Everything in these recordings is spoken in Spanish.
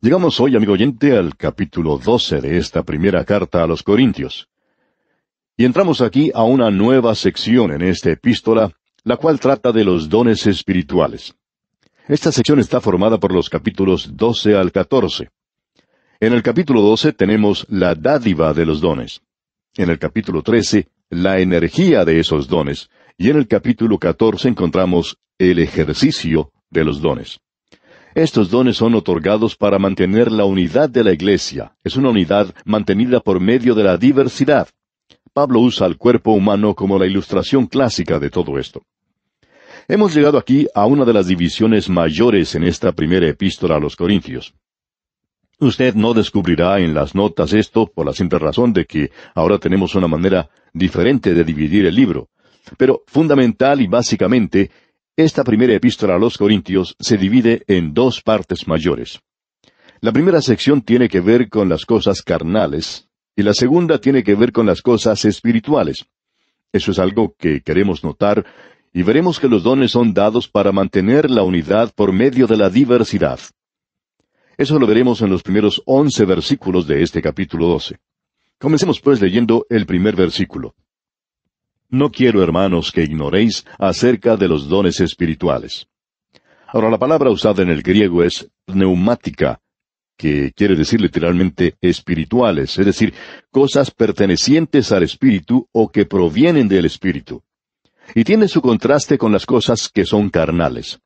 Llegamos hoy, amigo oyente, al capítulo 12 de esta primera carta a los Corintios. Y entramos aquí a una nueva sección en esta epístola, la cual trata de los dones espirituales. Esta sección está formada por los capítulos 12 al 14. En el capítulo 12 tenemos la dádiva de los dones. En el capítulo 13, la energía de esos dones. Y en el capítulo 14 encontramos el ejercicio de los dones. Estos dones son otorgados para mantener la unidad de la Iglesia. Es una unidad mantenida por medio de la diversidad. Pablo usa el cuerpo humano como la ilustración clásica de todo esto. Hemos llegado aquí a una de las divisiones mayores en esta primera epístola a los Corintios. Usted no descubrirá en las notas esto por la simple razón de que ahora tenemos una manera diferente de dividir el libro. Pero fundamental y básicamente, esta primera epístola a los Corintios se divide en dos partes mayores. La primera sección tiene que ver con las cosas carnales y la segunda tiene que ver con las cosas espirituales. Eso es algo que queremos notar y veremos que los dones son dados para mantener la unidad por medio de la diversidad. Eso lo veremos en los primeros once versículos de este capítulo doce. Comencemos pues leyendo el primer versículo. No quiero, hermanos, que ignoréis acerca de los dones espirituales. Ahora, la palabra usada en el griego es pneumática, que quiere decir literalmente espirituales, es decir, cosas pertenecientes al espíritu o que provienen del espíritu. Y tiene su contraste con las cosas que son carnales.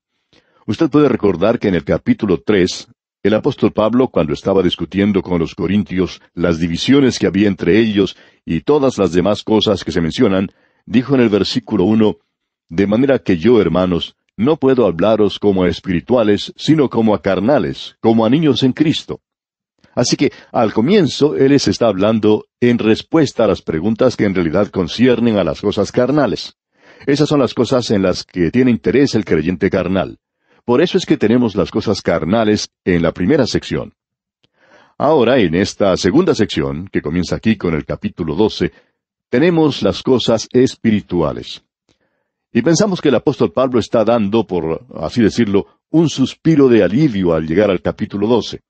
Usted puede recordar que en el capítulo 3, el apóstol Pablo, cuando estaba discutiendo con los corintios las divisiones que había entre ellos y todas las demás cosas que se mencionan, dijo en el versículo 1, De manera que yo, hermanos, no puedo hablaros como a espirituales, sino como a carnales, como a niños en Cristo. Así que al comienzo Él les está hablando en respuesta a las preguntas que en realidad conciernen a las cosas carnales. Esas son las cosas en las que tiene interés el creyente carnal. Por eso es que tenemos las cosas carnales en la primera sección. Ahora, en esta segunda sección, que comienza aquí con el capítulo 12, tenemos las cosas espirituales. Y pensamos que el apóstol Pablo está dando, por así decirlo, un suspiro de alivio al llegar al capítulo 12.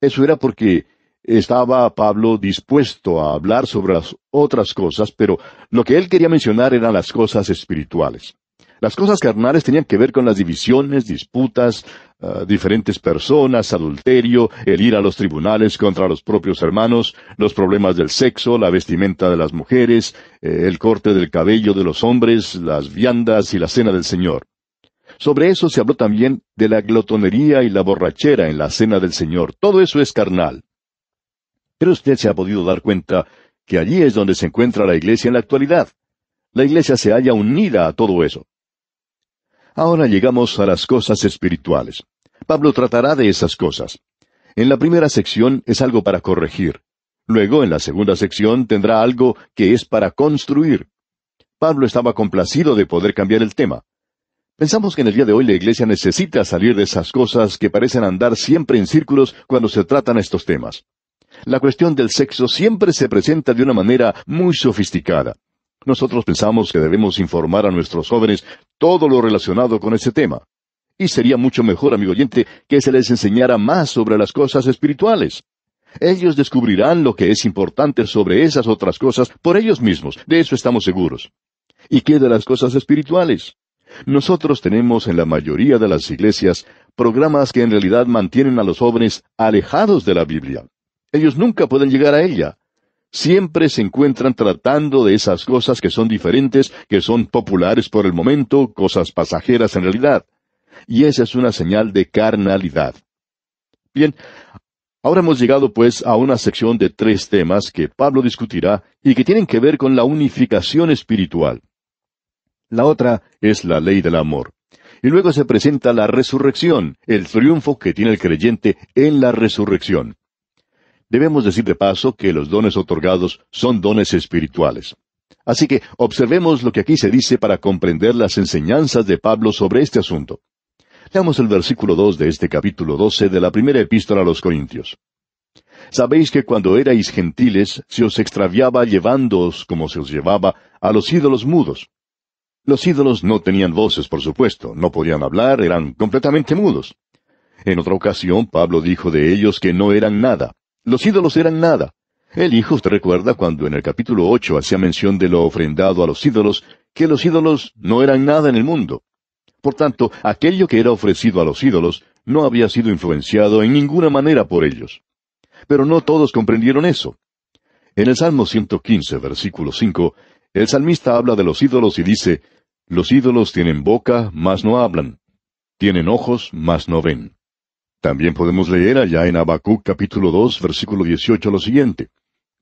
Eso era porque estaba Pablo dispuesto a hablar sobre las otras cosas, pero lo que él quería mencionar eran las cosas espirituales. Las cosas carnales tenían que ver con las divisiones, disputas, ah, diferentes personas, adulterio, el ir a los tribunales contra los propios hermanos, los problemas del sexo, la vestimenta de las mujeres, eh, el corte del cabello de los hombres, las viandas y la cena del Señor. Sobre eso se habló también de la glotonería y la borrachera en la cena del Señor. Todo eso es carnal. Pero usted se ha podido dar cuenta que allí es donde se encuentra la iglesia en la actualidad. La iglesia se halla unida a todo eso. Ahora llegamos a las cosas espirituales. Pablo tratará de esas cosas. En la primera sección es algo para corregir. Luego, en la segunda sección, tendrá algo que es para construir. Pablo estaba complacido de poder cambiar el tema. Pensamos que en el día de hoy la iglesia necesita salir de esas cosas que parecen andar siempre en círculos cuando se tratan estos temas. La cuestión del sexo siempre se presenta de una manera muy sofisticada. Nosotros pensamos que debemos informar a nuestros jóvenes todo lo relacionado con ese tema. Y sería mucho mejor, amigo oyente, que se les enseñara más sobre las cosas espirituales. Ellos descubrirán lo que es importante sobre esas otras cosas por ellos mismos, de eso estamos seguros. ¿Y qué de las cosas espirituales? Nosotros tenemos en la mayoría de las iglesias programas que en realidad mantienen a los jóvenes alejados de la Biblia. Ellos nunca pueden llegar a ella siempre se encuentran tratando de esas cosas que son diferentes, que son populares por el momento, cosas pasajeras en realidad. Y esa es una señal de carnalidad. Bien, ahora hemos llegado pues a una sección de tres temas que Pablo discutirá y que tienen que ver con la unificación espiritual. La otra es la ley del amor. Y luego se presenta la resurrección, el triunfo que tiene el creyente en la resurrección. Debemos decir de paso que los dones otorgados son dones espirituales. Así que observemos lo que aquí se dice para comprender las enseñanzas de Pablo sobre este asunto. Leamos el versículo 2 de este capítulo 12 de la primera epístola a los Corintios. Sabéis que cuando erais gentiles se os extraviaba llevándoos como se os llevaba a los ídolos mudos. Los ídolos no tenían voces, por supuesto, no podían hablar, eran completamente mudos. En otra ocasión Pablo dijo de ellos que no eran nada. Los ídolos eran nada. El Hijo usted recuerda cuando en el capítulo 8 hacía mención de lo ofrendado a los ídolos, que los ídolos no eran nada en el mundo. Por tanto, aquello que era ofrecido a los ídolos no había sido influenciado en ninguna manera por ellos. Pero no todos comprendieron eso. En el Salmo 115, versículo 5, el salmista habla de los ídolos y dice, Los ídolos tienen boca, mas no hablan. Tienen ojos, mas no ven. También podemos leer allá en Habacuc capítulo 2 versículo 18 lo siguiente.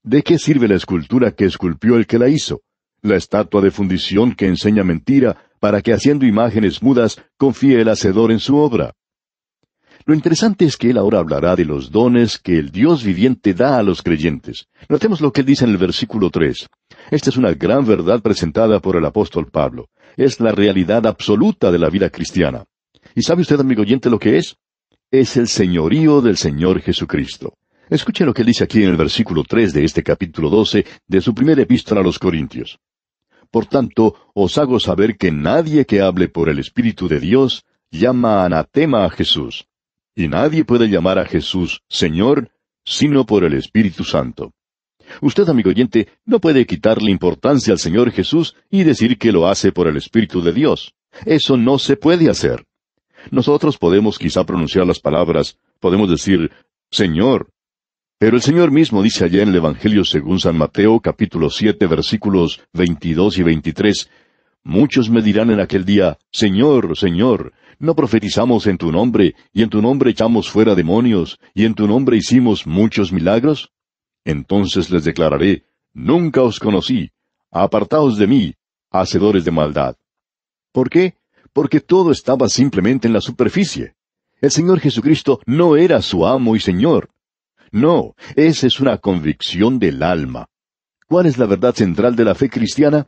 ¿De qué sirve la escultura que esculpió el que la hizo? La estatua de fundición que enseña mentira para que haciendo imágenes mudas confíe el hacedor en su obra. Lo interesante es que él ahora hablará de los dones que el Dios viviente da a los creyentes. Notemos lo que él dice en el versículo 3. Esta es una gran verdad presentada por el apóstol Pablo. Es la realidad absoluta de la vida cristiana. ¿Y sabe usted, amigo oyente, lo que es? es el señorío del Señor Jesucristo. Escuche lo que dice aquí en el versículo 3 de este capítulo 12 de su primera epístola a los Corintios. Por tanto, os hago saber que nadie que hable por el Espíritu de Dios llama anatema a Jesús. Y nadie puede llamar a Jesús Señor sino por el Espíritu Santo. Usted, amigo oyente, no puede quitarle importancia al Señor Jesús y decir que lo hace por el Espíritu de Dios. Eso no se puede hacer. Nosotros podemos quizá pronunciar las palabras, podemos decir, Señor. Pero el Señor mismo dice allá en el Evangelio según San Mateo capítulo 7 versículos 22 y 23, Muchos me dirán en aquel día, Señor, Señor, ¿no profetizamos en tu nombre, y en tu nombre echamos fuera demonios, y en tu nombre hicimos muchos milagros? Entonces les declararé, Nunca os conocí, apartaos de mí, hacedores de maldad. ¿Por qué? porque todo estaba simplemente en la superficie. El Señor Jesucristo no era su amo y Señor. No, esa es una convicción del alma. ¿Cuál es la verdad central de la fe cristiana?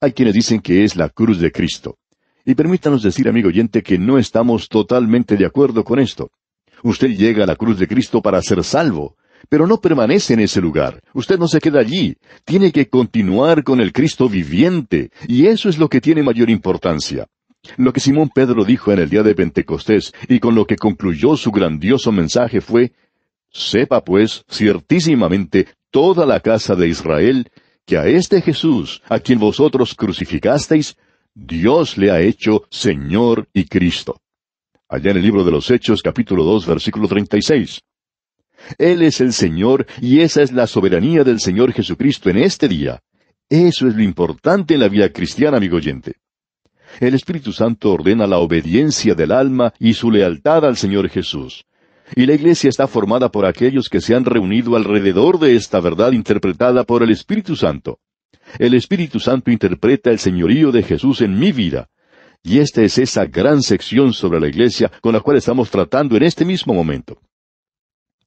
Hay quienes dicen que es la cruz de Cristo. Y permítanos decir, amigo oyente, que no estamos totalmente de acuerdo con esto. Usted llega a la cruz de Cristo para ser salvo, pero no permanece en ese lugar. Usted no se queda allí. Tiene que continuar con el Cristo viviente, y eso es lo que tiene mayor importancia. Lo que Simón Pedro dijo en el día de Pentecostés y con lo que concluyó su grandioso mensaje fue, Sepa pues, ciertísimamente, toda la casa de Israel, que a este Jesús, a quien vosotros crucificasteis, Dios le ha hecho Señor y Cristo. Allá en el libro de los Hechos capítulo 2 versículo 36. Él es el Señor y esa es la soberanía del Señor Jesucristo en este día. Eso es lo importante en la vida cristiana, amigo oyente el Espíritu Santo ordena la obediencia del alma y su lealtad al Señor Jesús. Y la iglesia está formada por aquellos que se han reunido alrededor de esta verdad interpretada por el Espíritu Santo. El Espíritu Santo interpreta el señorío de Jesús en mi vida. Y esta es esa gran sección sobre la iglesia con la cual estamos tratando en este mismo momento.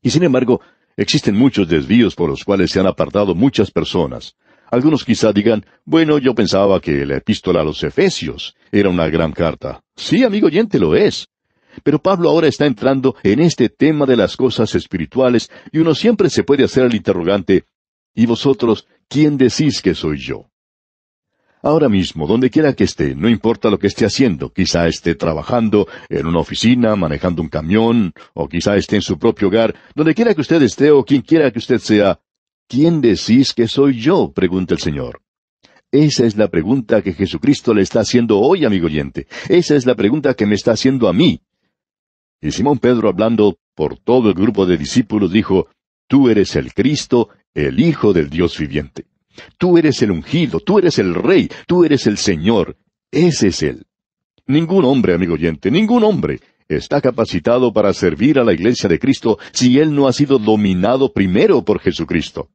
Y sin embargo, existen muchos desvíos por los cuales se han apartado muchas personas. Algunos quizá digan, bueno, yo pensaba que la epístola a los Efesios era una gran carta. Sí, amigo oyente, lo es. Pero Pablo ahora está entrando en este tema de las cosas espirituales y uno siempre se puede hacer el interrogante, ¿y vosotros quién decís que soy yo? Ahora mismo, donde quiera que esté, no importa lo que esté haciendo, quizá esté trabajando en una oficina, manejando un camión, o quizá esté en su propio hogar, donde quiera que usted esté o quien quiera que usted sea, ¿Quién decís que soy yo? pregunta el Señor. Esa es la pregunta que Jesucristo le está haciendo hoy, amigo oyente. Esa es la pregunta que me está haciendo a mí. Y Simón Pedro, hablando por todo el grupo de discípulos, dijo, Tú eres el Cristo, el Hijo del Dios viviente. Tú eres el ungido, tú eres el Rey, tú eres el Señor. Ese es Él. Ningún hombre, amigo oyente, ningún hombre está capacitado para servir a la iglesia de Cristo si Él no ha sido dominado primero por Jesucristo.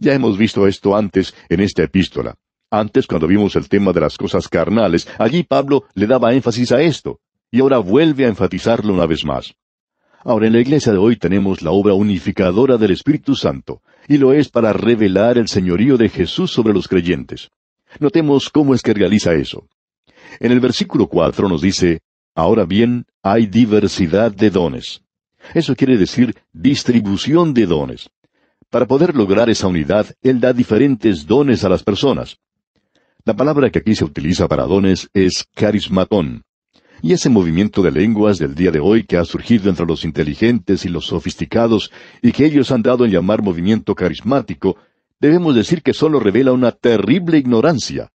Ya hemos visto esto antes en esta epístola. Antes, cuando vimos el tema de las cosas carnales, allí Pablo le daba énfasis a esto, y ahora vuelve a enfatizarlo una vez más. Ahora, en la iglesia de hoy tenemos la obra unificadora del Espíritu Santo, y lo es para revelar el señorío de Jesús sobre los creyentes. Notemos cómo es que realiza eso. En el versículo 4 nos dice, Ahora bien, hay diversidad de dones. Eso quiere decir distribución de dones. Para poder lograr esa unidad, Él da diferentes dones a las personas. La palabra que aquí se utiliza para dones es carismatón. Y ese movimiento de lenguas del día de hoy que ha surgido entre los inteligentes y los sofisticados y que ellos han dado en llamar movimiento carismático, debemos decir que solo revela una terrible ignorancia.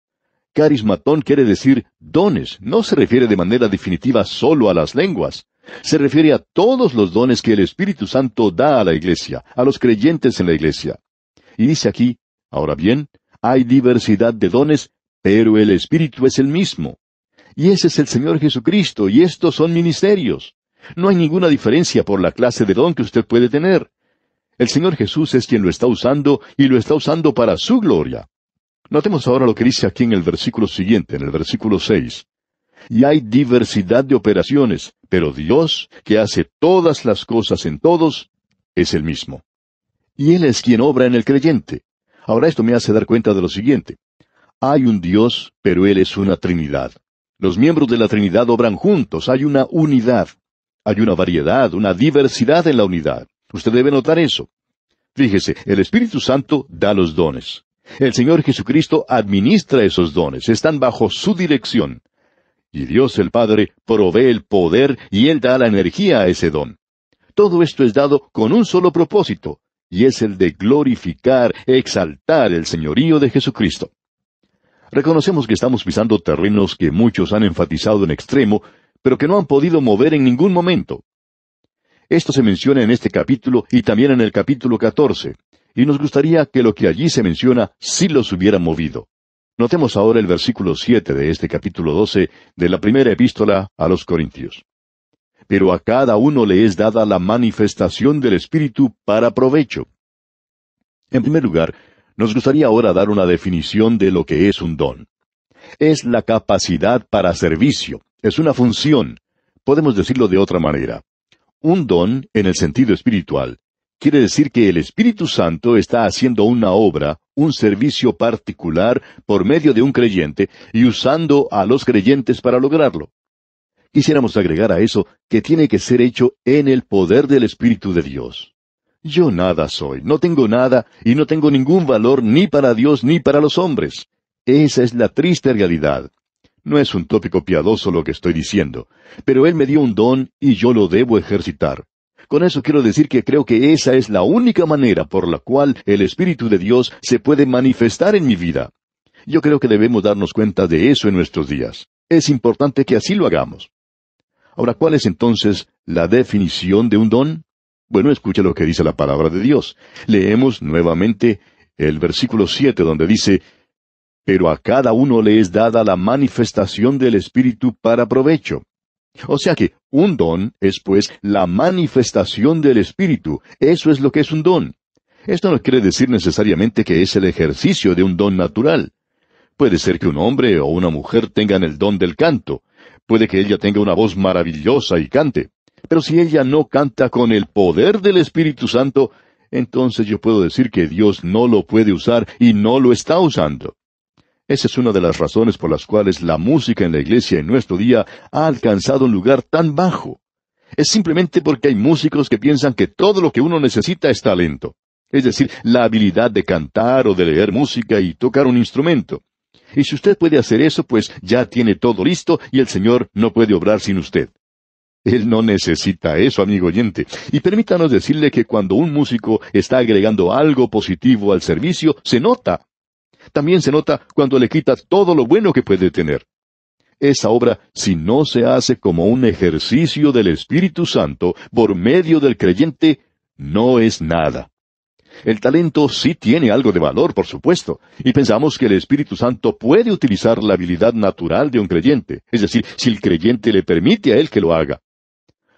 Carismatón quiere decir dones, no se refiere de manera definitiva solo a las lenguas. Se refiere a todos los dones que el Espíritu Santo da a la iglesia, a los creyentes en la iglesia. Y dice aquí, ahora bien, hay diversidad de dones, pero el Espíritu es el mismo. Y ese es el Señor Jesucristo, y estos son ministerios. No hay ninguna diferencia por la clase de don que usted puede tener. El Señor Jesús es quien lo está usando y lo está usando para su gloria. Notemos ahora lo que dice aquí en el versículo siguiente, en el versículo seis y hay diversidad de operaciones, pero Dios, que hace todas las cosas en todos, es el mismo. Y Él es quien obra en el creyente. Ahora esto me hace dar cuenta de lo siguiente. Hay un Dios, pero Él es una Trinidad. Los miembros de la Trinidad obran juntos, hay una unidad. Hay una variedad, una diversidad en la unidad. Usted debe notar eso. Fíjese, el Espíritu Santo da los dones. El Señor Jesucristo administra esos dones, están bajo su dirección y Dios el Padre provee el poder y Él da la energía a ese don. Todo esto es dado con un solo propósito, y es el de glorificar, exaltar el señorío de Jesucristo. Reconocemos que estamos pisando terrenos que muchos han enfatizado en extremo, pero que no han podido mover en ningún momento. Esto se menciona en este capítulo y también en el capítulo 14, y nos gustaría que lo que allí se menciona sí los hubiera movido. Notemos ahora el versículo 7 de este capítulo 12 de la primera epístola a los Corintios. Pero a cada uno le es dada la manifestación del Espíritu para provecho. En primer lugar, nos gustaría ahora dar una definición de lo que es un don. Es la capacidad para servicio, es una función. Podemos decirlo de otra manera. Un don, en el sentido espiritual, Quiere decir que el Espíritu Santo está haciendo una obra, un servicio particular por medio de un creyente y usando a los creyentes para lograrlo. Quisiéramos agregar a eso que tiene que ser hecho en el poder del Espíritu de Dios. Yo nada soy, no tengo nada y no tengo ningún valor ni para Dios ni para los hombres. Esa es la triste realidad. No es un tópico piadoso lo que estoy diciendo, pero Él me dio un don y yo lo debo ejercitar. Con eso quiero decir que creo que esa es la única manera por la cual el Espíritu de Dios se puede manifestar en mi vida. Yo creo que debemos darnos cuenta de eso en nuestros días. Es importante que así lo hagamos. Ahora, ¿cuál es entonces la definición de un don? Bueno, escucha lo que dice la palabra de Dios. Leemos nuevamente el versículo 7 donde dice, Pero a cada uno le es dada la manifestación del Espíritu para provecho. O sea que un don es pues la manifestación del Espíritu. Eso es lo que es un don. Esto no quiere decir necesariamente que es el ejercicio de un don natural. Puede ser que un hombre o una mujer tengan el don del canto. Puede que ella tenga una voz maravillosa y cante. Pero si ella no canta con el poder del Espíritu Santo, entonces yo puedo decir que Dios no lo puede usar y no lo está usando. Esa es una de las razones por las cuales la música en la iglesia en nuestro día ha alcanzado un lugar tan bajo. Es simplemente porque hay músicos que piensan que todo lo que uno necesita es talento, es decir, la habilidad de cantar o de leer música y tocar un instrumento. Y si usted puede hacer eso, pues ya tiene todo listo y el Señor no puede obrar sin usted. Él no necesita eso, amigo oyente. Y permítanos decirle que cuando un músico está agregando algo positivo al servicio, se nota también se nota cuando le quita todo lo bueno que puede tener. Esa obra, si no se hace como un ejercicio del Espíritu Santo por medio del creyente, no es nada. El talento sí tiene algo de valor, por supuesto, y pensamos que el Espíritu Santo puede utilizar la habilidad natural de un creyente, es decir, si el creyente le permite a él que lo haga.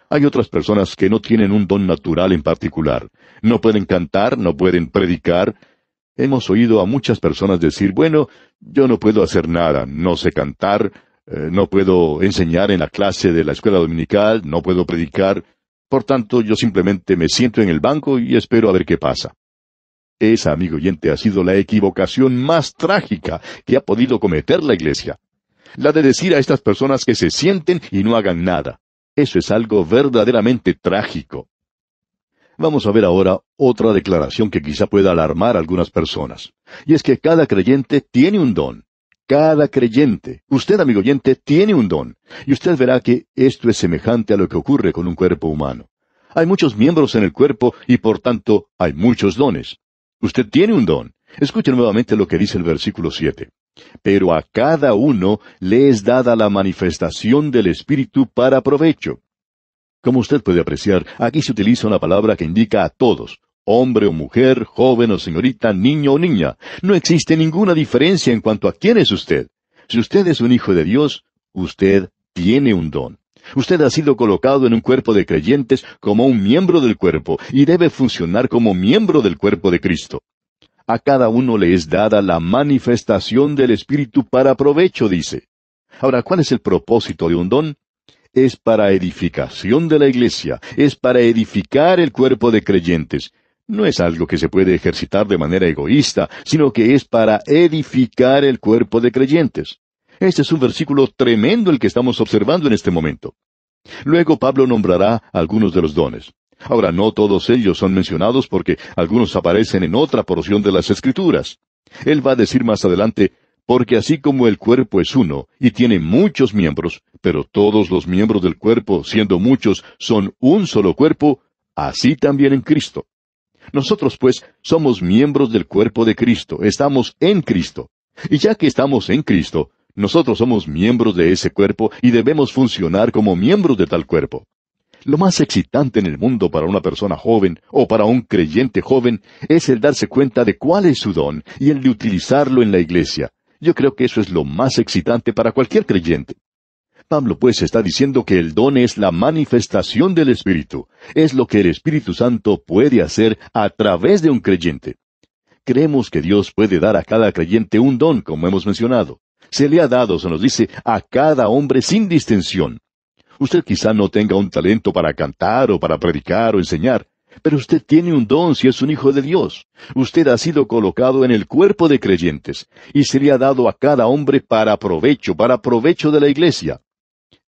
Hay otras personas que no tienen un don natural en particular. No pueden cantar, no pueden predicar, Hemos oído a muchas personas decir, bueno, yo no puedo hacer nada, no sé cantar, eh, no puedo enseñar en la clase de la escuela dominical, no puedo predicar, por tanto yo simplemente me siento en el banco y espero a ver qué pasa. Esa, amigo oyente, ha sido la equivocación más trágica que ha podido cometer la Iglesia. La de decir a estas personas que se sienten y no hagan nada. Eso es algo verdaderamente trágico. Vamos a ver ahora otra declaración que quizá pueda alarmar a algunas personas. Y es que cada creyente tiene un don. Cada creyente, usted amigo oyente, tiene un don. Y usted verá que esto es semejante a lo que ocurre con un cuerpo humano. Hay muchos miembros en el cuerpo y por tanto hay muchos dones. Usted tiene un don. Escuche nuevamente lo que dice el versículo 7. Pero a cada uno le es dada la manifestación del Espíritu para provecho. Como usted puede apreciar, aquí se utiliza una palabra que indica a todos, hombre o mujer, joven o señorita, niño o niña. No existe ninguna diferencia en cuanto a quién es usted. Si usted es un hijo de Dios, usted tiene un don. Usted ha sido colocado en un cuerpo de creyentes como un miembro del cuerpo y debe funcionar como miembro del cuerpo de Cristo. A cada uno le es dada la manifestación del Espíritu para provecho, dice. Ahora, ¿cuál es el propósito de un don? es para edificación de la iglesia, es para edificar el cuerpo de creyentes. No es algo que se puede ejercitar de manera egoísta, sino que es para edificar el cuerpo de creyentes. Este es un versículo tremendo el que estamos observando en este momento. Luego Pablo nombrará algunos de los dones. Ahora, no todos ellos son mencionados porque algunos aparecen en otra porción de las Escrituras. Él va a decir más adelante, porque así como el cuerpo es uno y tiene muchos miembros, pero todos los miembros del cuerpo, siendo muchos, son un solo cuerpo, así también en Cristo. Nosotros pues somos miembros del cuerpo de Cristo, estamos en Cristo. Y ya que estamos en Cristo, nosotros somos miembros de ese cuerpo y debemos funcionar como miembros de tal cuerpo. Lo más excitante en el mundo para una persona joven o para un creyente joven es el darse cuenta de cuál es su don y el de utilizarlo en la iglesia, yo creo que eso es lo más excitante para cualquier creyente. Pablo pues está diciendo que el don es la manifestación del Espíritu, es lo que el Espíritu Santo puede hacer a través de un creyente. Creemos que Dios puede dar a cada creyente un don, como hemos mencionado. Se le ha dado, se nos dice, a cada hombre sin distinción. Usted quizá no tenga un talento para cantar o para predicar o enseñar, pero usted tiene un don si es un hijo de Dios. Usted ha sido colocado en el cuerpo de creyentes y sería dado a cada hombre para provecho, para provecho de la iglesia.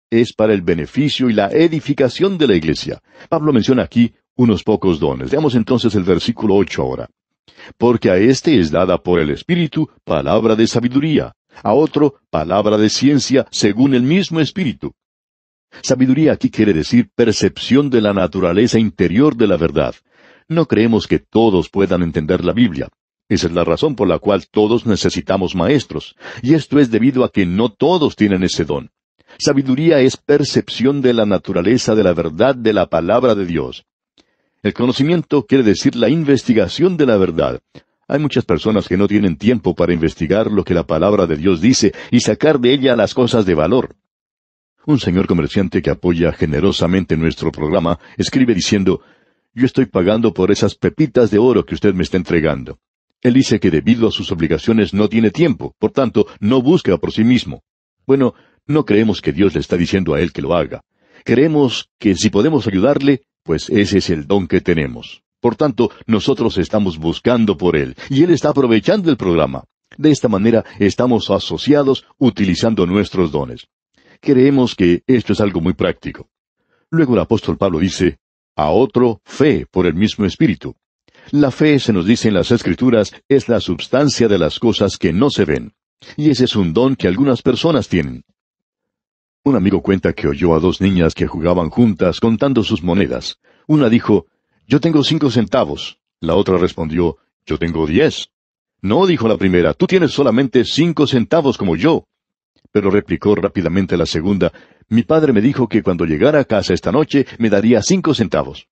Es para el beneficio y la edificación de la iglesia. Pablo menciona aquí unos pocos dones. Veamos entonces el versículo 8 ahora. Porque a éste es dada por el Espíritu palabra de sabiduría, a otro palabra de ciencia según el mismo Espíritu, Sabiduría aquí quiere decir percepción de la naturaleza interior de la verdad. No creemos que todos puedan entender la Biblia. Esa es la razón por la cual todos necesitamos maestros, y esto es debido a que no todos tienen ese don. Sabiduría es percepción de la naturaleza de la verdad de la palabra de Dios. El conocimiento quiere decir la investigación de la verdad. Hay muchas personas que no tienen tiempo para investigar lo que la palabra de Dios dice y sacar de ella las cosas de valor. Un señor comerciante que apoya generosamente nuestro programa escribe diciendo, yo estoy pagando por esas pepitas de oro que usted me está entregando. Él dice que debido a sus obligaciones no tiene tiempo, por tanto, no busca por sí mismo. Bueno, no creemos que Dios le está diciendo a él que lo haga. Creemos que si podemos ayudarle, pues ese es el don que tenemos. Por tanto, nosotros estamos buscando por él, y él está aprovechando el programa. De esta manera estamos asociados utilizando nuestros dones. Creemos que esto es algo muy práctico. Luego el apóstol Pablo dice, a otro fe por el mismo espíritu. La fe, se nos dice en las Escrituras, es la substancia de las cosas que no se ven. Y ese es un don que algunas personas tienen. Un amigo cuenta que oyó a dos niñas que jugaban juntas contando sus monedas. Una dijo, Yo tengo cinco centavos. La otra respondió, Yo tengo diez. No, dijo la primera, tú tienes solamente cinco centavos como yo pero replicó rápidamente la segunda, mi padre me dijo que cuando llegara a casa esta noche me daría cinco centavos.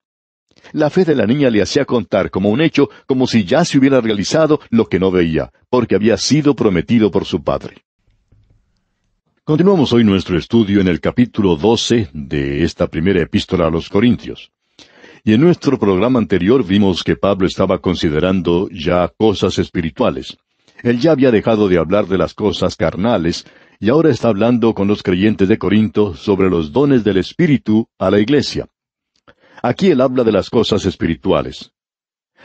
La fe de la niña le hacía contar como un hecho, como si ya se hubiera realizado lo que no veía, porque había sido prometido por su padre. Continuamos hoy nuestro estudio en el capítulo 12 de esta primera epístola a los Corintios. Y en nuestro programa anterior vimos que Pablo estaba considerando ya cosas espirituales. Él ya había dejado de hablar de las cosas carnales y ahora está hablando con los creyentes de Corinto sobre los dones del Espíritu a la iglesia. Aquí él habla de las cosas espirituales.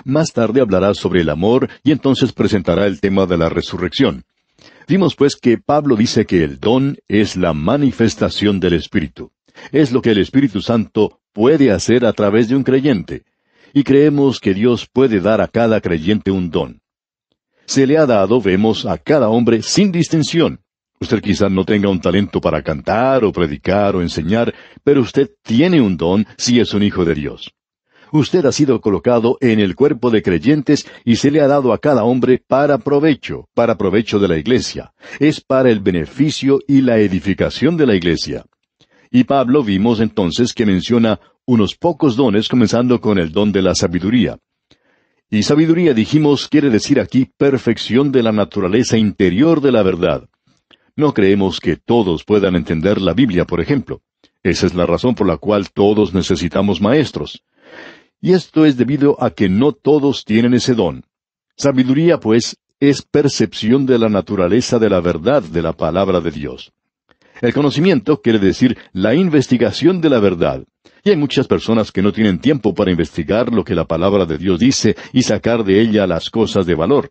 Más tarde hablará sobre el amor y entonces presentará el tema de la resurrección. Vimos pues que Pablo dice que el don es la manifestación del Espíritu. Es lo que el Espíritu Santo puede hacer a través de un creyente. Y creemos que Dios puede dar a cada creyente un don. Se le ha dado, vemos, a cada hombre sin distinción. Usted quizá no tenga un talento para cantar o predicar o enseñar, pero usted tiene un don si es un hijo de Dios. Usted ha sido colocado en el cuerpo de creyentes y se le ha dado a cada hombre para provecho, para provecho de la iglesia. Es para el beneficio y la edificación de la iglesia. Y Pablo vimos entonces que menciona unos pocos dones comenzando con el don de la sabiduría. Y sabiduría dijimos quiere decir aquí perfección de la naturaleza interior de la verdad. No creemos que todos puedan entender la Biblia, por ejemplo. Esa es la razón por la cual todos necesitamos maestros. Y esto es debido a que no todos tienen ese don. Sabiduría, pues, es percepción de la naturaleza de la verdad de la palabra de Dios. El conocimiento quiere decir la investigación de la verdad. Y hay muchas personas que no tienen tiempo para investigar lo que la palabra de Dios dice y sacar de ella las cosas de valor.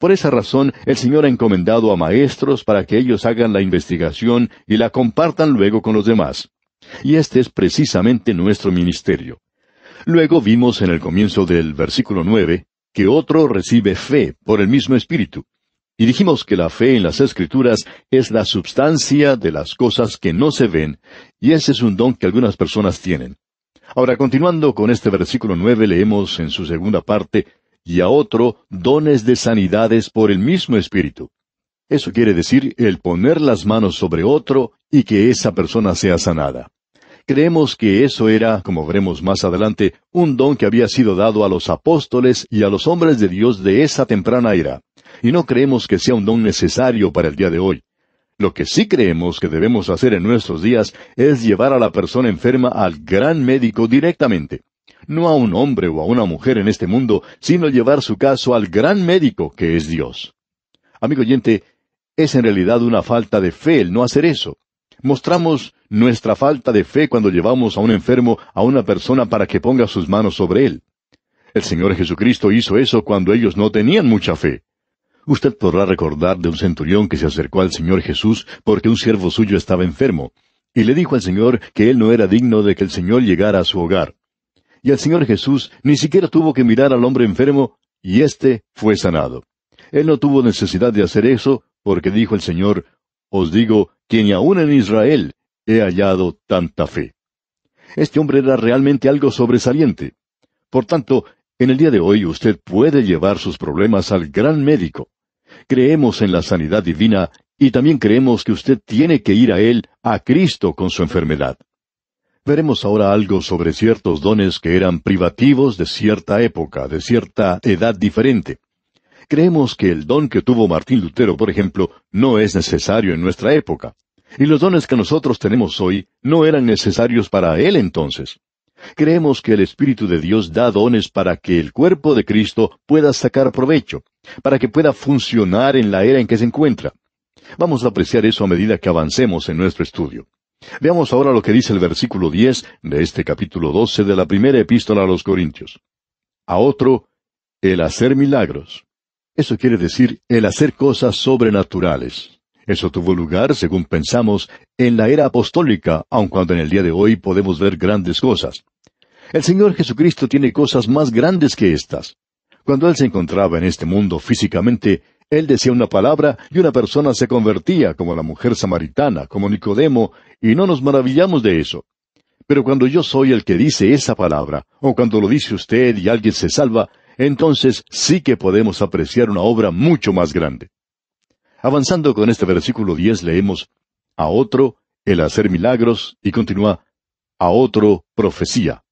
Por esa razón, el Señor ha encomendado a maestros para que ellos hagan la investigación y la compartan luego con los demás. Y este es precisamente nuestro ministerio. Luego vimos en el comienzo del versículo 9 que otro recibe fe por el mismo Espíritu. Y dijimos que la fe en las Escrituras es la sustancia de las cosas que no se ven, y ese es un don que algunas personas tienen. Ahora, continuando con este versículo 9, leemos en su segunda parte, y a otro dones de sanidades por el mismo Espíritu. Eso quiere decir el poner las manos sobre otro y que esa persona sea sanada. Creemos que eso era, como veremos más adelante, un don que había sido dado a los apóstoles y a los hombres de Dios de esa temprana era, y no creemos que sea un don necesario para el día de hoy. Lo que sí creemos que debemos hacer en nuestros días es llevar a la persona enferma al gran médico directamente no a un hombre o a una mujer en este mundo, sino llevar su caso al gran médico que es Dios. Amigo oyente, es en realidad una falta de fe el no hacer eso. Mostramos nuestra falta de fe cuando llevamos a un enfermo a una persona para que ponga sus manos sobre él. El Señor Jesucristo hizo eso cuando ellos no tenían mucha fe. Usted podrá recordar de un centurión que se acercó al Señor Jesús porque un siervo suyo estaba enfermo, y le dijo al Señor que él no era digno de que el Señor llegara a su hogar y el Señor Jesús ni siquiera tuvo que mirar al hombre enfermo, y éste fue sanado. Él no tuvo necesidad de hacer eso, porque dijo el Señor, Os digo que ni aun en Israel he hallado tanta fe. Este hombre era realmente algo sobresaliente. Por tanto, en el día de hoy usted puede llevar sus problemas al gran médico. Creemos en la sanidad divina y también creemos que usted tiene que ir a Él, a Cristo, con su enfermedad. Veremos ahora algo sobre ciertos dones que eran privativos de cierta época, de cierta edad diferente. Creemos que el don que tuvo Martín Lutero, por ejemplo, no es necesario en nuestra época. Y los dones que nosotros tenemos hoy no eran necesarios para él entonces. Creemos que el Espíritu de Dios da dones para que el cuerpo de Cristo pueda sacar provecho, para que pueda funcionar en la era en que se encuentra. Vamos a apreciar eso a medida que avancemos en nuestro estudio. Veamos ahora lo que dice el versículo 10 de este capítulo 12 de la primera epístola a los Corintios. A otro, el hacer milagros. Eso quiere decir el hacer cosas sobrenaturales. Eso tuvo lugar, según pensamos, en la era apostólica, aun cuando en el día de hoy podemos ver grandes cosas. El Señor Jesucristo tiene cosas más grandes que estas. Cuando Él se encontraba en este mundo físicamente, él decía una palabra y una persona se convertía, como la mujer samaritana, como Nicodemo, y no nos maravillamos de eso. Pero cuando yo soy el que dice esa palabra, o cuando lo dice usted y alguien se salva, entonces sí que podemos apreciar una obra mucho más grande. Avanzando con este versículo 10 leemos, a otro el hacer milagros, y continúa, a otro profecía.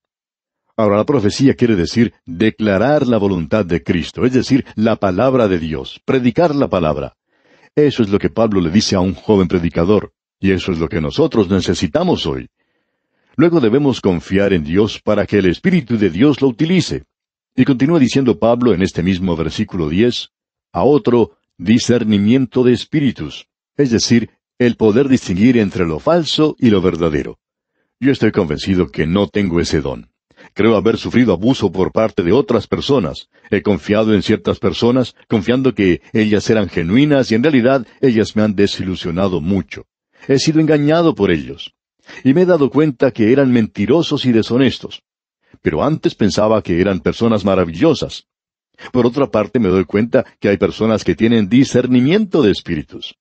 Ahora la profecía quiere decir declarar la voluntad de Cristo, es decir, la palabra de Dios, predicar la palabra. Eso es lo que Pablo le dice a un joven predicador, y eso es lo que nosotros necesitamos hoy. Luego debemos confiar en Dios para que el Espíritu de Dios lo utilice. Y continúa diciendo Pablo en este mismo versículo 10, a otro discernimiento de espíritus, es decir, el poder distinguir entre lo falso y lo verdadero. Yo estoy convencido que no tengo ese don. Creo haber sufrido abuso por parte de otras personas. He confiado en ciertas personas, confiando que ellas eran genuinas y en realidad ellas me han desilusionado mucho. He sido engañado por ellos. Y me he dado cuenta que eran mentirosos y deshonestos. Pero antes pensaba que eran personas maravillosas. Por otra parte, me doy cuenta que hay personas que tienen discernimiento de espíritus.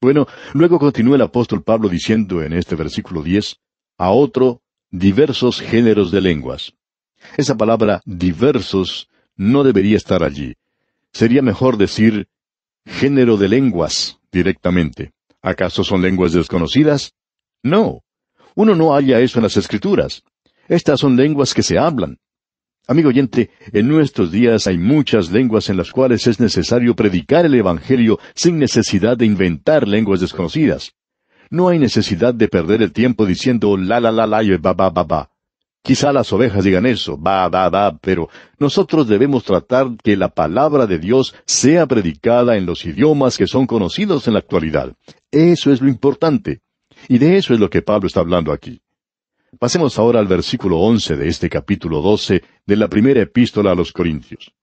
Bueno, luego continúa el apóstol Pablo diciendo en este versículo 10, a otro diversos géneros de lenguas. Esa palabra diversos no debería estar allí. Sería mejor decir género de lenguas directamente. ¿Acaso son lenguas desconocidas? No. Uno no halla eso en las escrituras. Estas son lenguas que se hablan. Amigo oyente, en nuestros días hay muchas lenguas en las cuales es necesario predicar el Evangelio sin necesidad de inventar lenguas desconocidas. No hay necesidad de perder el tiempo diciendo la la la la y ba ba ba ba. Quizá las ovejas digan eso, ba ba ba, pero nosotros debemos tratar que la palabra de Dios sea predicada en los idiomas que son conocidos en la actualidad. Eso es lo importante. Y de eso es lo que Pablo está hablando aquí. Pasemos ahora al versículo 11 de este capítulo 12, de la primera epístola a los Corintios.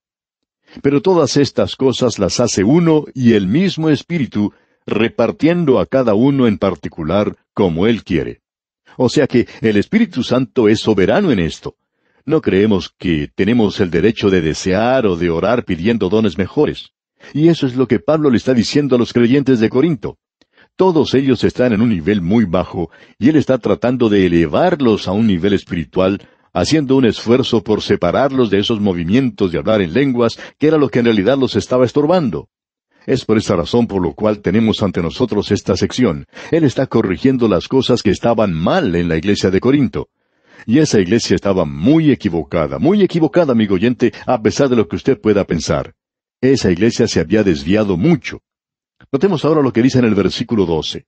Pero todas estas cosas las hace uno y el mismo Espíritu, repartiendo a cada uno en particular como Él quiere. O sea que el Espíritu Santo es soberano en esto. No creemos que tenemos el derecho de desear o de orar pidiendo dones mejores. Y eso es lo que Pablo le está diciendo a los creyentes de Corinto. Todos ellos están en un nivel muy bajo y él está tratando de elevarlos a un nivel espiritual, haciendo un esfuerzo por separarlos de esos movimientos de hablar en lenguas, que era lo que en realidad los estaba estorbando. Es por esa razón por lo cual tenemos ante nosotros esta sección. Él está corrigiendo las cosas que estaban mal en la iglesia de Corinto. Y esa iglesia estaba muy equivocada, muy equivocada, amigo oyente, a pesar de lo que usted pueda pensar. Esa iglesia se había desviado mucho. Notemos ahora lo que dice en el versículo 12.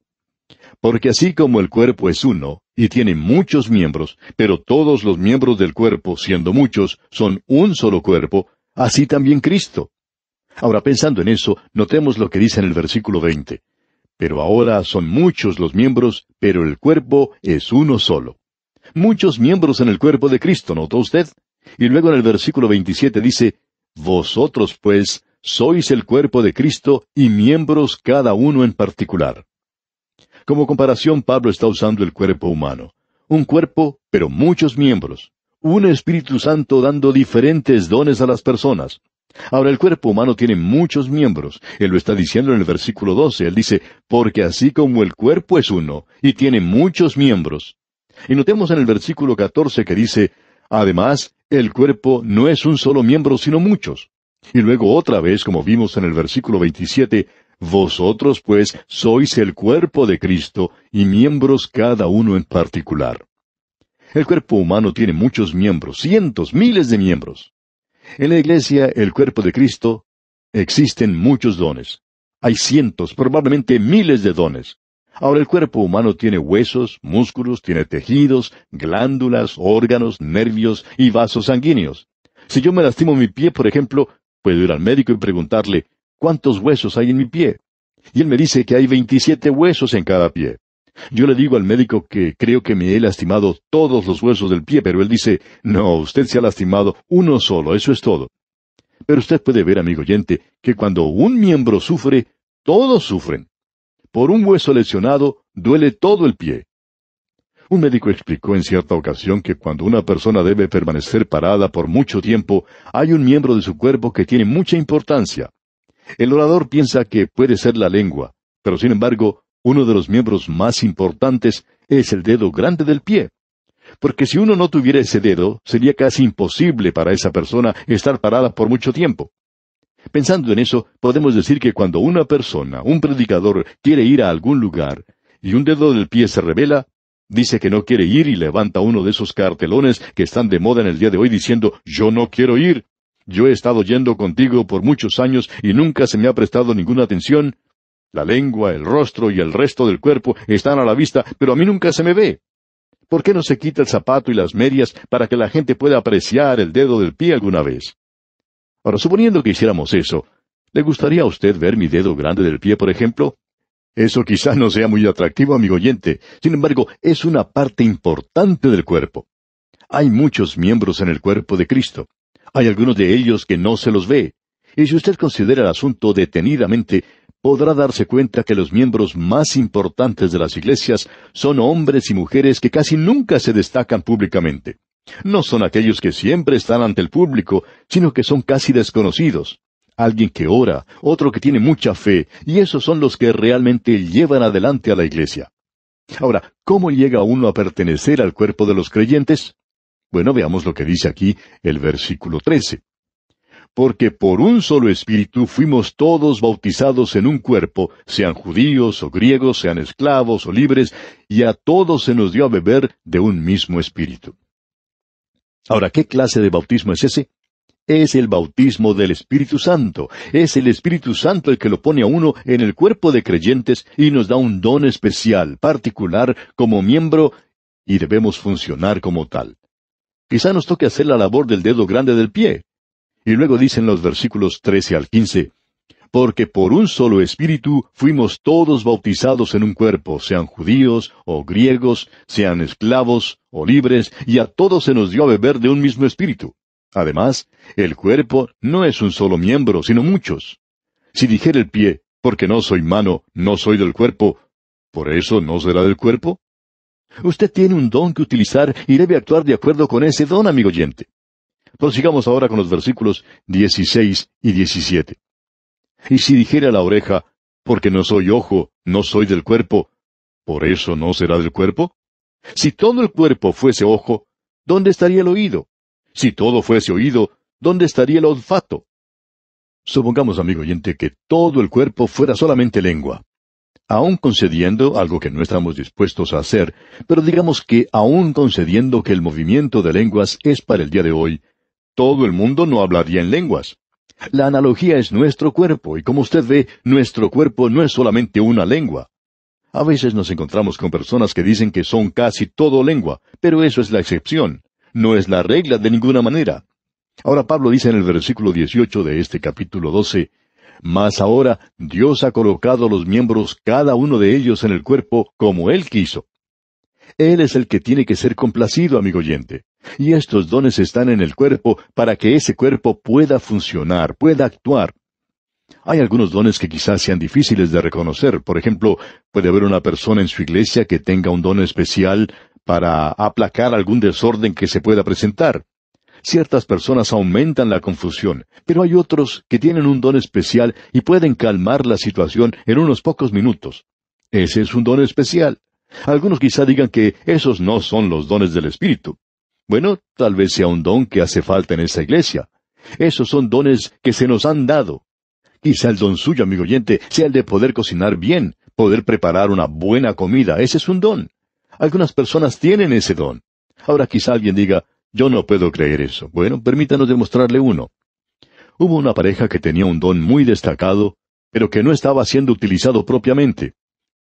Porque así como el cuerpo es uno, y tiene muchos miembros, pero todos los miembros del cuerpo, siendo muchos, son un solo cuerpo, así también Cristo. Ahora, pensando en eso, notemos lo que dice en el versículo 20. Pero ahora son muchos los miembros, pero el cuerpo es uno solo. Muchos miembros en el cuerpo de Cristo, ¿notó usted? Y luego en el versículo 27 dice, Vosotros pues sois el cuerpo de Cristo y miembros cada uno en particular. Como comparación, Pablo está usando el cuerpo humano. Un cuerpo, pero muchos miembros. Un Espíritu Santo dando diferentes dones a las personas. Ahora, el cuerpo humano tiene muchos miembros. Él lo está diciendo en el versículo 12. Él dice, porque así como el cuerpo es uno, y tiene muchos miembros. Y notemos en el versículo 14 que dice, además, el cuerpo no es un solo miembro, sino muchos. Y luego otra vez, como vimos en el versículo 27, vosotros pues sois el cuerpo de Cristo y miembros cada uno en particular. El cuerpo humano tiene muchos miembros, cientos, miles de miembros. En la iglesia, el cuerpo de Cristo, existen muchos dones. Hay cientos, probablemente miles de dones. Ahora el cuerpo humano tiene huesos, músculos, tiene tejidos, glándulas, órganos, nervios y vasos sanguíneos. Si yo me lastimo mi pie, por ejemplo, puedo ir al médico y preguntarle, ¿cuántos huesos hay en mi pie? Y él me dice que hay 27 huesos en cada pie. Yo le digo al médico que creo que me he lastimado todos los huesos del pie, pero él dice, no, usted se ha lastimado uno solo, eso es todo. Pero usted puede ver, amigo oyente, que cuando un miembro sufre, todos sufren. Por un hueso lesionado, duele todo el pie. Un médico explicó en cierta ocasión que cuando una persona debe permanecer parada por mucho tiempo, hay un miembro de su cuerpo que tiene mucha importancia. El orador piensa que puede ser la lengua, pero sin embargo, uno de los miembros más importantes es el dedo grande del pie. Porque si uno no tuviera ese dedo, sería casi imposible para esa persona estar parada por mucho tiempo. Pensando en eso, podemos decir que cuando una persona, un predicador, quiere ir a algún lugar, y un dedo del pie se revela, dice que no quiere ir y levanta uno de esos cartelones que están de moda en el día de hoy diciendo, yo no quiero ir, yo he estado yendo contigo por muchos años y nunca se me ha prestado ninguna atención, la lengua, el rostro y el resto del cuerpo están a la vista, pero a mí nunca se me ve. ¿Por qué no se quita el zapato y las medias para que la gente pueda apreciar el dedo del pie alguna vez? Ahora, suponiendo que hiciéramos eso, ¿le gustaría a usted ver mi dedo grande del pie, por ejemplo? Eso quizá no sea muy atractivo, amigo oyente. Sin embargo, es una parte importante del cuerpo. Hay muchos miembros en el cuerpo de Cristo. Hay algunos de ellos que no se los ve. Y si usted considera el asunto detenidamente, podrá darse cuenta que los miembros más importantes de las iglesias son hombres y mujeres que casi nunca se destacan públicamente. No son aquellos que siempre están ante el público, sino que son casi desconocidos. Alguien que ora, otro que tiene mucha fe, y esos son los que realmente llevan adelante a la iglesia. Ahora, ¿cómo llega uno a pertenecer al cuerpo de los creyentes? Bueno, veamos lo que dice aquí el versículo 13 porque por un solo espíritu fuimos todos bautizados en un cuerpo, sean judíos o griegos, sean esclavos o libres, y a todos se nos dio a beber de un mismo espíritu. Ahora, ¿qué clase de bautismo es ese? Es el bautismo del Espíritu Santo. Es el Espíritu Santo el que lo pone a uno en el cuerpo de creyentes y nos da un don especial, particular, como miembro, y debemos funcionar como tal. Quizá nos toque hacer la labor del dedo grande del pie, y luego dicen los versículos 13 al 15, porque por un solo espíritu fuimos todos bautizados en un cuerpo, sean judíos o griegos, sean esclavos o libres, y a todos se nos dio a beber de un mismo espíritu. Además, el cuerpo no es un solo miembro, sino muchos. Si dijera el pie, porque no soy mano, no soy del cuerpo, ¿por eso no será del cuerpo? Usted tiene un don que utilizar y debe actuar de acuerdo con ese don, amigo oyente. Prosigamos ahora con los versículos 16 y 17. Y si dijera a la oreja, porque no soy ojo, no soy del cuerpo, ¿por eso no será del cuerpo? Si todo el cuerpo fuese ojo, ¿dónde estaría el oído? Si todo fuese oído, ¿dónde estaría el olfato? Supongamos, amigo oyente, que todo el cuerpo fuera solamente lengua. Aún concediendo algo que no estamos dispuestos a hacer, pero digamos que aún concediendo que el movimiento de lenguas es para el día de hoy todo el mundo no hablaría en lenguas. La analogía es nuestro cuerpo, y como usted ve, nuestro cuerpo no es solamente una lengua. A veces nos encontramos con personas que dicen que son casi todo lengua, pero eso es la excepción, no es la regla de ninguna manera. Ahora Pablo dice en el versículo 18 de este capítulo 12, Mas ahora Dios ha colocado los miembros cada uno de ellos en el cuerpo como Él quiso. Él es el que tiene que ser complacido, amigo oyente. Y estos dones están en el cuerpo para que ese cuerpo pueda funcionar, pueda actuar. Hay algunos dones que quizás sean difíciles de reconocer. Por ejemplo, puede haber una persona en su iglesia que tenga un don especial para aplacar algún desorden que se pueda presentar. Ciertas personas aumentan la confusión, pero hay otros que tienen un don especial y pueden calmar la situación en unos pocos minutos. Ese es un don especial. Algunos quizá digan que esos no son los dones del Espíritu. Bueno, tal vez sea un don que hace falta en esta iglesia. Esos son dones que se nos han dado. Quizá el don suyo, amigo oyente, sea el de poder cocinar bien, poder preparar una buena comida. Ese es un don. Algunas personas tienen ese don. Ahora quizá alguien diga, yo no puedo creer eso. Bueno, permítanos demostrarle uno. Hubo una pareja que tenía un don muy destacado, pero que no estaba siendo utilizado propiamente.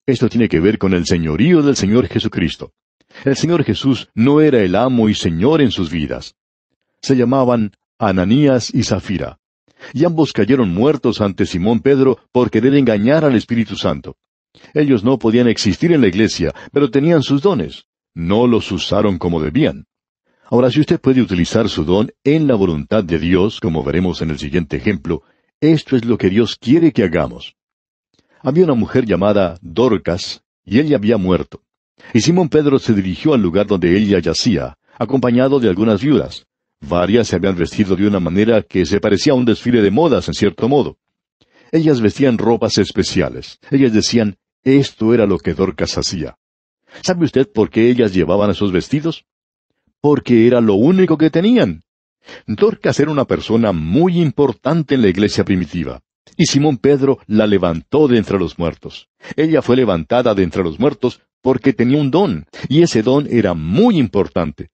Esto tiene que ver con el señorío del Señor Jesucristo. El Señor Jesús no era el amo y Señor en sus vidas. Se llamaban Ananías y Zafira. Y ambos cayeron muertos ante Simón Pedro por querer engañar al Espíritu Santo. Ellos no podían existir en la iglesia, pero tenían sus dones. No los usaron como debían. Ahora, si usted puede utilizar su don en la voluntad de Dios, como veremos en el siguiente ejemplo, esto es lo que Dios quiere que hagamos. Había una mujer llamada Dorcas, y ella había muerto. Y Simón Pedro se dirigió al lugar donde ella yacía, acompañado de algunas viudas. Varias se habían vestido de una manera que se parecía a un desfile de modas, en cierto modo. Ellas vestían ropas especiales. Ellas decían, esto era lo que Dorcas hacía. ¿Sabe usted por qué ellas llevaban esos vestidos? Porque era lo único que tenían. Dorcas era una persona muy importante en la iglesia primitiva, y Simón Pedro la levantó de entre los muertos. Ella fue levantada de entre los muertos porque tenía un don, y ese don era muy importante.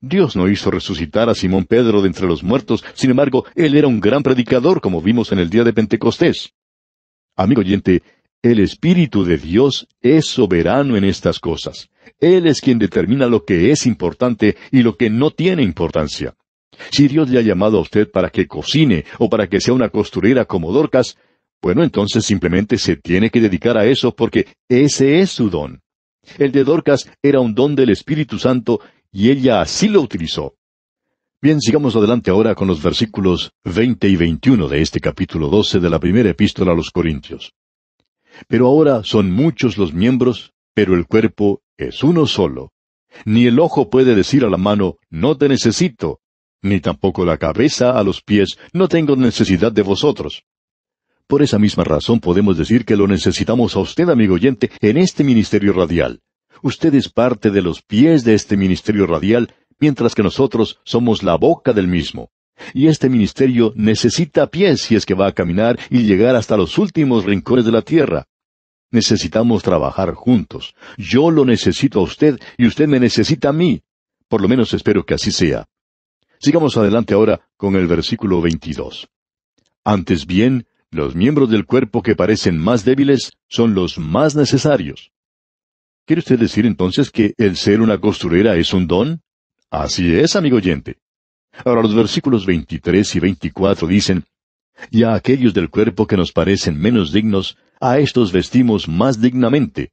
Dios no hizo resucitar a Simón Pedro de entre los muertos, sin embargo, él era un gran predicador, como vimos en el día de Pentecostés. Amigo oyente, el Espíritu de Dios es soberano en estas cosas. Él es quien determina lo que es importante y lo que no tiene importancia. Si Dios le ha llamado a usted para que cocine o para que sea una costurera como Dorcas, bueno, entonces simplemente se tiene que dedicar a eso porque ese es su don. El de Dorcas era un don del Espíritu Santo y ella así lo utilizó. Bien, sigamos adelante ahora con los versículos 20 y 21 de este capítulo 12 de la primera epístola a los Corintios. Pero ahora son muchos los miembros, pero el cuerpo es uno solo. Ni el ojo puede decir a la mano, no te necesito, ni tampoco la cabeza a los pies, no tengo necesidad de vosotros. Por esa misma razón podemos decir que lo necesitamos a usted, amigo oyente, en este ministerio radial. Usted es parte de los pies de este ministerio radial, mientras que nosotros somos la boca del mismo. Y este ministerio necesita pies si es que va a caminar y llegar hasta los últimos rincones de la tierra. Necesitamos trabajar juntos. Yo lo necesito a usted y usted me necesita a mí. Por lo menos espero que así sea. Sigamos adelante ahora con el versículo 22. Antes bien, los miembros del cuerpo que parecen más débiles son los más necesarios. ¿Quiere usted decir entonces que el ser una costurera es un don? Así es, amigo oyente. Ahora los versículos 23 y 24 dicen, Y a aquellos del cuerpo que nos parecen menos dignos, a estos vestimos más dignamente,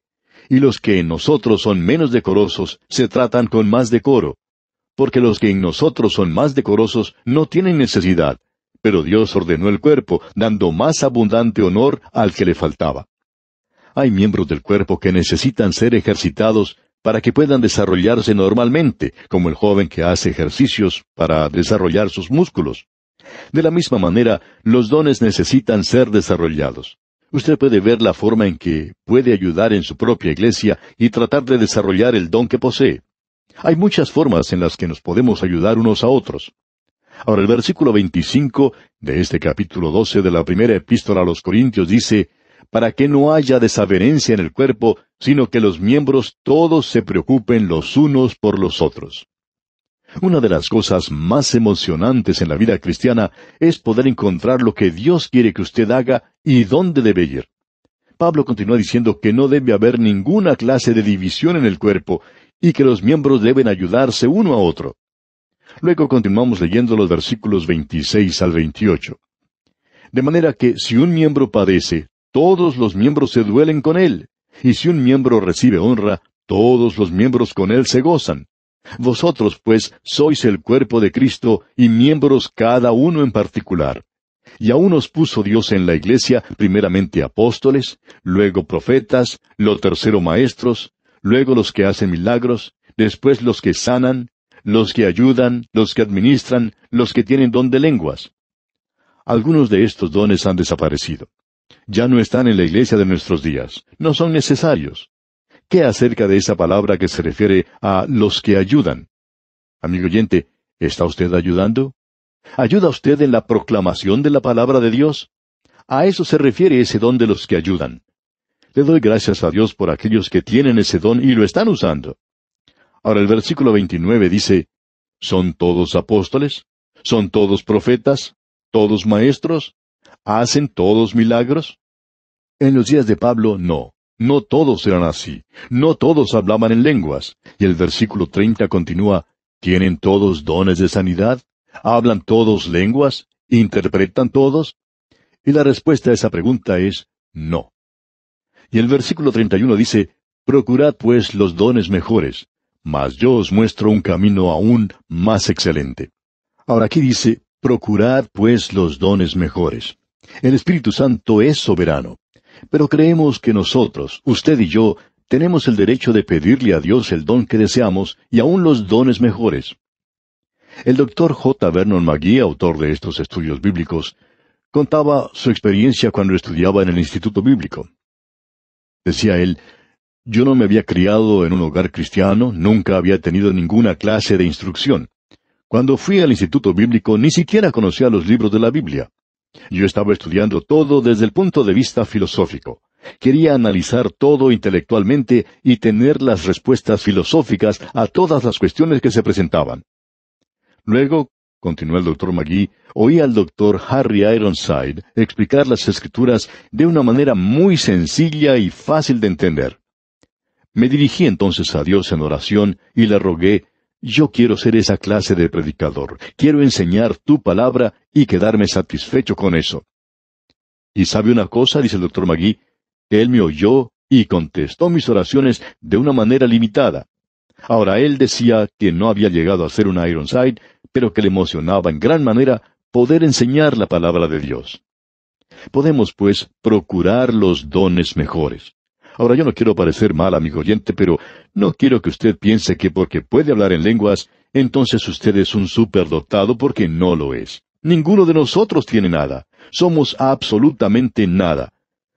y los que en nosotros son menos decorosos se tratan con más decoro, porque los que en nosotros son más decorosos no tienen necesidad, pero Dios ordenó el cuerpo, dando más abundante honor al que le faltaba. Hay miembros del cuerpo que necesitan ser ejercitados para que puedan desarrollarse normalmente, como el joven que hace ejercicios para desarrollar sus músculos. De la misma manera, los dones necesitan ser desarrollados. Usted puede ver la forma en que puede ayudar en su propia iglesia y tratar de desarrollar el don que posee. Hay muchas formas en las que nos podemos ayudar unos a otros. Ahora el versículo 25 de este capítulo 12 de la primera epístola a los Corintios dice, para que no haya desavenencia en el cuerpo, sino que los miembros todos se preocupen los unos por los otros. Una de las cosas más emocionantes en la vida cristiana es poder encontrar lo que Dios quiere que usted haga y dónde debe ir. Pablo continúa diciendo que no debe haber ninguna clase de división en el cuerpo y que los miembros deben ayudarse uno a otro. Luego continuamos leyendo los versículos 26 al 28. De manera que si un miembro padece, todos los miembros se duelen con él, y si un miembro recibe honra, todos los miembros con él se gozan. Vosotros, pues, sois el cuerpo de Cristo y miembros cada uno en particular. Y aún os puso Dios en la iglesia primeramente apóstoles, luego profetas, lo tercero maestros, luego los que hacen milagros, después los que sanan, los que ayudan, los que administran, los que tienen don de lenguas. Algunos de estos dones han desaparecido. Ya no están en la iglesia de nuestros días. No son necesarios. ¿Qué acerca de esa palabra que se refiere a los que ayudan? Amigo oyente, ¿está usted ayudando? ¿Ayuda usted en la proclamación de la palabra de Dios? A eso se refiere ese don de los que ayudan. Le doy gracias a Dios por aquellos que tienen ese don y lo están usando. Ahora el versículo 29 dice, ¿son todos apóstoles? ¿Son todos profetas? ¿Todos maestros? ¿Hacen todos milagros? En los días de Pablo, no. No todos eran así. No todos hablaban en lenguas. Y el versículo 30 continúa, ¿tienen todos dones de sanidad? ¿Hablan todos lenguas? ¿Interpretan todos? Y la respuesta a esa pregunta es no. Y el versículo 31 dice, Procurad pues los dones mejores, mas yo os muestro un camino aún más excelente. Ahora aquí dice, procurad pues los dones mejores. El Espíritu Santo es soberano, pero creemos que nosotros, usted y yo, tenemos el derecho de pedirle a Dios el don que deseamos y aún los dones mejores. El doctor J. Vernon McGee, autor de estos estudios bíblicos, contaba su experiencia cuando estudiaba en el Instituto Bíblico. Decía él, yo no me había criado en un hogar cristiano, nunca había tenido ninguna clase de instrucción. Cuando fui al instituto bíblico ni siquiera conocía los libros de la Biblia. Yo estaba estudiando todo desde el punto de vista filosófico. Quería analizar todo intelectualmente y tener las respuestas filosóficas a todas las cuestiones que se presentaban. Luego, continuó el doctor Magui, oí al doctor Harry Ironside explicar las escrituras de una manera muy sencilla y fácil de entender. Me dirigí entonces a Dios en oración y le rogué, yo quiero ser esa clase de predicador, quiero enseñar tu palabra y quedarme satisfecho con eso. Y sabe una cosa, dice el doctor Magui, él me oyó y contestó mis oraciones de una manera limitada. Ahora él decía que no había llegado a ser un Ironside, pero que le emocionaba en gran manera poder enseñar la palabra de Dios. Podemos, pues, procurar los dones mejores. Ahora yo no quiero parecer mal, amigo oyente, pero no quiero que usted piense que porque puede hablar en lenguas, entonces usted es un superdotado porque no lo es. Ninguno de nosotros tiene nada. Somos absolutamente nada.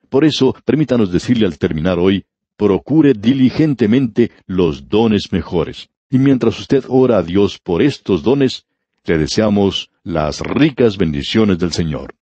Por eso, permítanos decirle al terminar hoy, procure diligentemente los dones mejores. Y mientras usted ora a Dios por estos dones, le deseamos las ricas bendiciones del Señor.